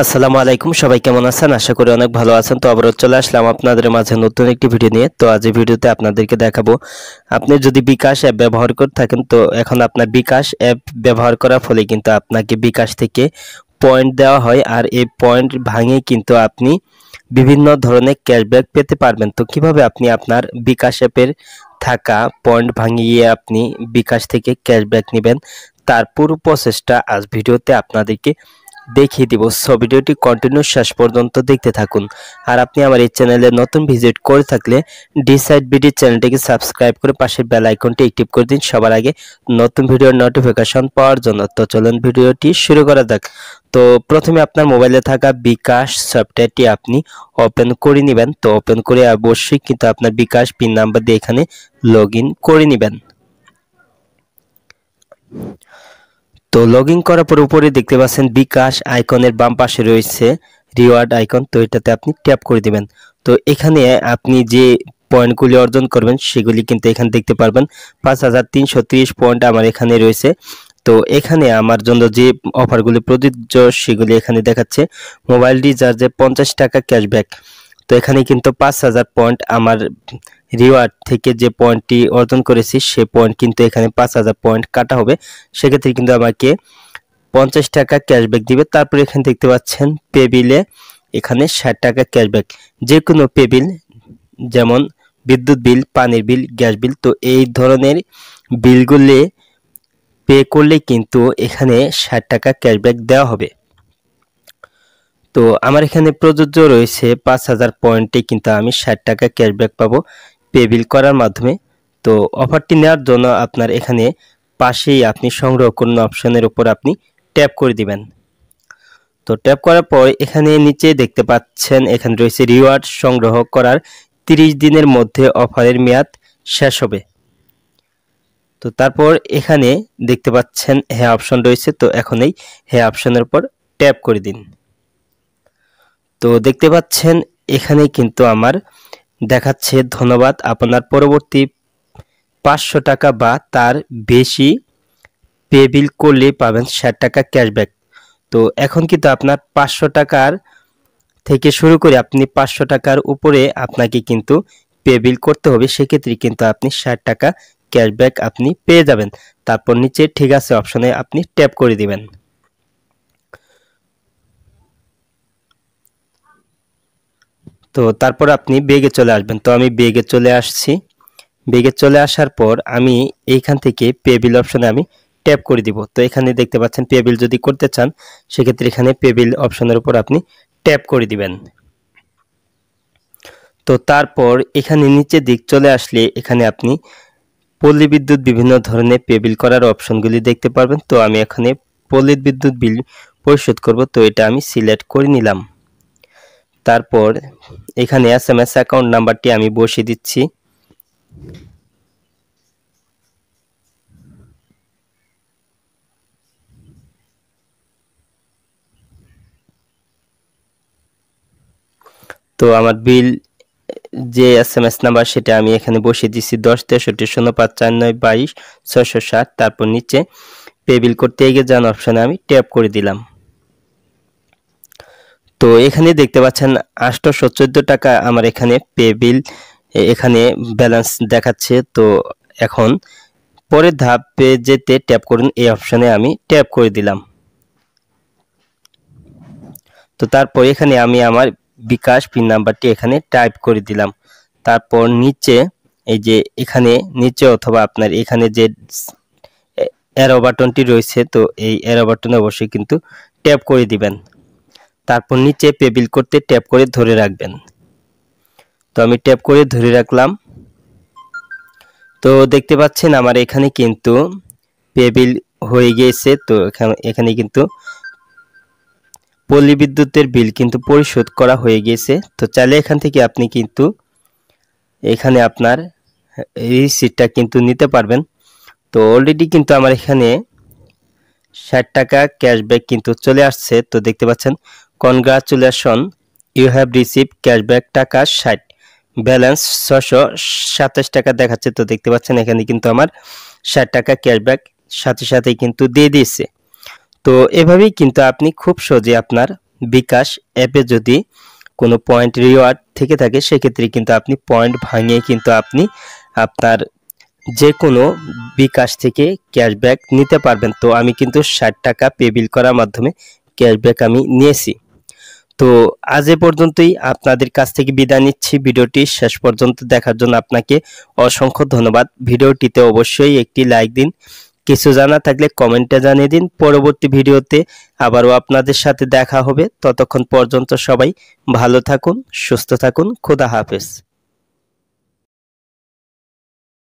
আসসালামু আলাইকুম সবাই কেমন আছেন আশা করি অনেক ভালো আছেন তো আবারও চলে আসলাম আপনাদের মাঝে নতুন একটি ভিডিও নিয়ে তো আজ এই ভিডিওতে আপনাদেরকে দেখাবো আপনি যদি বিকাশ অ্যাপ ব্যবহার করে থাকেন তো এখন আপনার বিকাশ অ্যাপ ব্যবহার করার ফলে কিন্তু আপনাকে বিকাশ থেকে পয়েন্ট দেওয়া হয় আর এই পয়েন্ট ভাঙে কিন্তু আপনি বিভিন্ন ধরনের ক্যাশব্যাক পেতে পারবেন তো কিভাবে আপনি আপনার বিকাশ অ্যাপের থাকা পয়েন্ট ভাঙিয়ে আপনি বিকাশ থেকে ক্যাশব্যাক নেবেন তার পুরো প্রসেসটা আজ ভিডিওতে আপনাদেরকে দেখিয়ে দিব সো ভিডিওটি কন্টিনিউ শেষ পর্যন্ত দেখতে থাকুন আর আপনি আমার এই চ্যানেলে নতুন ভিজিট করে থাকলে ডিসাইড বিডি চ্যানেলটিকে সাবস্ক্রাইব করে পাশের বেল আইকনটি অ্যাক্টিভ করে দিন সবার আগে নতুন ভিডিওর নোটিফিকেশন পাওয়ার জন্য তো চলুন ভিডিওটি শুরু করা যাক তো প্রথমে আপনার মোবাইলে থাকা বিকাশ সফটওয়্যারটি আপনি ওপেন করে নেবেন তো ওপেন করে অবশ্যই কিন্তু আপনার বিকাশ পিন নাম্বার দিয়ে এখানে লগ করে নেবেন তো লগ ইন করার পর উপরে দেখতে পাচ্ছেন বিকাশ আইকনের বাম পাশে রয়েছে রিওয়ার্ড আইকন তো এটাতে আপনি ট্যাপ করে দিবেন তো এখানে আপনি যে পয়েন্টগুলি অর্জন করবেন সেগুলি কিন্তু এখানে দেখতে পারবেন পাঁচ হাজার তিনশো ত্রিশ পয়েন্ট আমার এখানে রয়েছে তো এখানে আমার জন্য যে অফারগুলি প্রযোজ্য সেগুলি এখানে দেখাচ্ছে মোবাইল রিচার্জে পঞ্চাশ টাকা ক্যাশব্যাক তো এখানে কিন্তু পাঁচ হাজার পয়েন্ট আমার রিওয়ার্ড থেকে যে পয়েন্টটি অর্জন করেছি সে পয়েন্ট কিন্তু এখানে পাঁচ হাজার পয়েন্ট কাটা হবে সেক্ষেত্রে কিন্তু আমাকে পঞ্চাশ টাকা ক্যাশব্যাক দিবে তারপরে এখানে দেখতে পাচ্ছেন পেবিলে এখানে ষাট টাকা ক্যাশব্যাক যে কোনো পেবিল যেমন বিদ্যুৎ বিল পানির বিল গ্যাস বিল তো এই ধরনের বিলগুলি পে করলে কিন্তু এখানে ষাট টাকা ক্যাশব্যাক দেওয়া হবে তো আমার এখানে প্রযোজ্য রয়েছে পাঁচ হাজার পয়েন্টে কিন্তু আমি ষাট টাকা ক্যাশব্যাক পাবো পেবিল করার মাধ্যমে তো অফারটি নেওয়ার জন্য আপনার এখানে পাশেই আপনি সংগ্রহ করুন অপশনের উপর আপনি ট্যাপ করে দিবেন তো ট্যাপ করার পর এখানে নিচে দেখতে পাচ্ছেন এখানে রয়েছে রিওয়ার্ড সংগ্রহ করার 30 দিনের মধ্যে অফারের মেয়াদ শেষ হবে তো তারপর এখানে দেখতে পাচ্ছেন হ্যাঁ অপশন রয়েছে তো এখন এই হ্যাঁ অপশনের উপর ট্যাপ করে দিন তো দেখতে পাচ্ছেন এখানে কিন্তু আমার দেখাচ্ছে ধন্যবাদ আপনার পরবর্তী পাঁচশো টাকা বা তার বেশি পে বিল করলে পাবেন ষাট টাকা ক্যাশব্যাক তো এখন কিন্তু আপনার পাঁচশো টাকার থেকে শুরু করে আপনি পাঁচশো টাকার উপরে আপনাকে কিন্তু পে বিল করতে হবে সেক্ষেত্রে কিন্তু আপনি ষাট টাকা ক্যাশব্যাক আপনি পেয়ে যাবেন তারপর নিচে ঠিক আছে অপশনে আপনি ট্যাপ করে দিবেন তো তারপর আপনি বেগে চলে আসবেন তো আমি বেগে চলে আসছি বেগে চলে আসার পর আমি এইখান থেকে পেবিল অপশনে আমি ট্যাপ করে দিব তো এখানে দেখতে পাচ্ছেন পেবিল যদি করতে চান সেক্ষেত্রে এখানে পেবিল অপশনের উপর আপনি ট্যাপ করে দিবেন তো তারপর এখানে নিচে দিক চলে আসলে এখানে আপনি পল্লী বিদ্যুৎ বিভিন্ন ধরনের পেবিল করার অপশনগুলি দেখতে পারবেন তো আমি এখানে পল্লী বিদ্যুৎ বিল পরিশোধ করব তো এটা আমি সিলেক্ট করে নিলাম তারপর এখানে এস এম এস অ্যাকাউন্ট নাম্বারটি আমি বসিয়ে দিচ্ছি তো আমার বিল যে এস এম এস নাম্বার সেটা আমি এখানে বসিয়ে দিচ্ছি দশ তেষট্টি শূন্য পাঁচ চার নয় বাইশ ছয়শো ষাট তারপর নিচে পে বিল করতে এগিয়ে যান অপশানে আমি ট্যাপ করে দিলাম তো এখানে দেখতে পাচ্ছেন আটশো চোদ্দো টাকা আমার এখানে পে বিল এখানে ব্যালেন্স দেখাচ্ছে তো এখন পরের ধাপে যেতে ট্যাপ করুন এই অপশানে আমি ট্যাপ করে দিলাম তো তারপর এখানে আমি আমার বিকাশ পিন নাম্বারটি এখানে টাইপ করে দিলাম তারপর নিচে এই যে এখানে নিচে অথবা আপনার এখানে যে অ্যারো বাটনটি রয়েছে তো এই অ্যারো বাটনে অবশ্যই কিন্তু ট্যাপ করে দিবেন তারপর নিচে পেবিল করতে ট্যাপ করে ধরে রাখবেন তো আমি ট্যাপ করে ধরে রাখলাম তো দেখতে পাচ্ছেন আমার এখানে কিন্তু পেবিল হয়ে গিয়েছে তো এখানে এখানে কিন্তু পল্লী বিদ্যুতের বিল কিন্তু পরিশোধ করা হয়ে গিয়েছে তো চাইলে এখান থেকে আপনি কিন্তু এখানে আপনার এই সিটটা কিন্তু নিতে পারবেন তো অলরেডি কিন্তু আমার এখানে ষাট টাকা ক্যাশব্যাক কিন্তু চলে আসছে তো দেখতে পাচ্ছেন congratulation you have receive cashback টাকা ষাট ব্যালেন্স ছশো সাতাশ টাকা দেখাচ্ছে তো দেখতে পাচ্ছেন এখানে কিন্তু আমার ষাট টাকা ক্যাশব্যাক সাথে সাথে কিন্তু দিয়ে দিয়েছে তো এভাবেই কিন্তু আপনি খুব সহজে আপনার বিকাশ অ্যাপে যদি কোনো পয়েন্ট রিওয়ার্ড থেকে থাকে সেক্ষেত্রে কিন্তু আপনি পয়েন্ট ভাঙিয়ে কিন্তু আপনি আপনার যে কোনো বিকাশ থেকে ক্যাশব্যাক নিতে পারবেন তো আমি কিন্তু ষাট টাকা পে বিল করার মাধ্যমে ক্যাশব্যাক আমি নিয়েছি তো আজ এ পর্যন্তই আপনাদের কাছ থেকে বিদায় নিচ্ছি ভিডিওটি শেষ পর্যন্ত দেখার জন্য আপনাকে অসংখ্য ধন্যবাদ ভিডিওটিতে অবশ্যই একটি লাইক দিন কিছু জানা থাকলে কমেন্টে জানিয়ে দিন পরবর্তী ভিডিওতে আবারও আপনাদের সাথে দেখা হবে ততক্ষণ পর্যন্ত সবাই ভালো থাকুন সুস্থ থাকুন খোদা হাফেজ